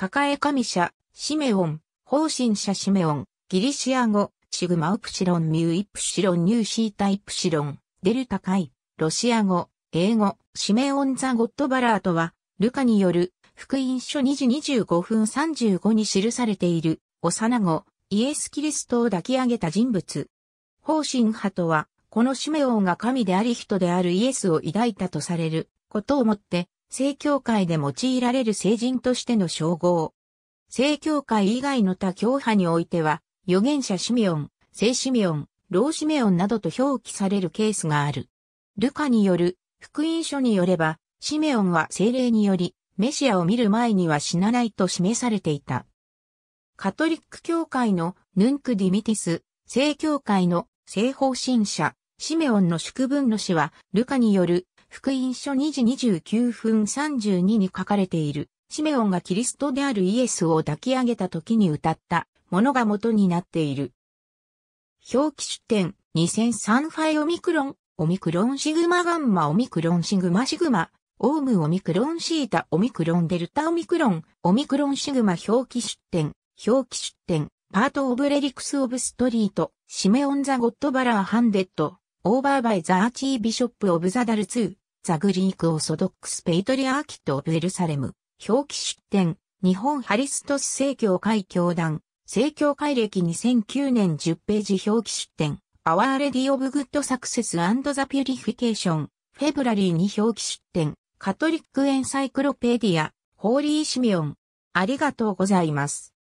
抱え神社、シメオン、方針者シメオン、ギリシア語、シグマウプシロンミュイプシロンニューシータイプシロン、デルタカイ、ロシア語、英語、シメオンザ・ゴッドバラートは、ルカによる、福音書2時25分35に記されている、幼子、イエス・キリストを抱き上げた人物。方針派とは、このシメオンが神であり人であるイエスを抱いたとされることをもって、正教会で用いられる聖人としての称号。正教会以外の他教派においては、預言者シミオン、聖シミオン、老シメオンなどと表記されるケースがある。ルカによる、福音書によれば、シメオンは精霊により、メシアを見る前には死なないと示されていた。カトリック教会のヌンクディミティス、聖教会の正方針者、シメオンの祝文の死は、ルカによる福音書2時29分32に書かれている、シメオンがキリストであるイエスを抱き上げた時に歌ったものが元になっている。表記出典2003ファイオミクロン、オミクロンシグマガンマオミクロンシグマシグマ、オウムオミクロンシータオミクロンデルタオミクロン、オミクロンシグマ表記出典、表記出典、パートオブレリクスオブストリート、シメオンザゴッドバラーハンデッド、オーバーバイザーチービショップオブザダルツー、ザグリークオーソドックスペイトリアーキットオブエルサレム、表記出典、日本ハリストス聖教会教団、聖教会歴2009年10ページ表記出典、o ワーレディオブグッドサクセスザピュリフィケーション、フェブラリーに表記出典、カトリックエンサイクロペディア、ホーリーシミオン。ありがとうございます。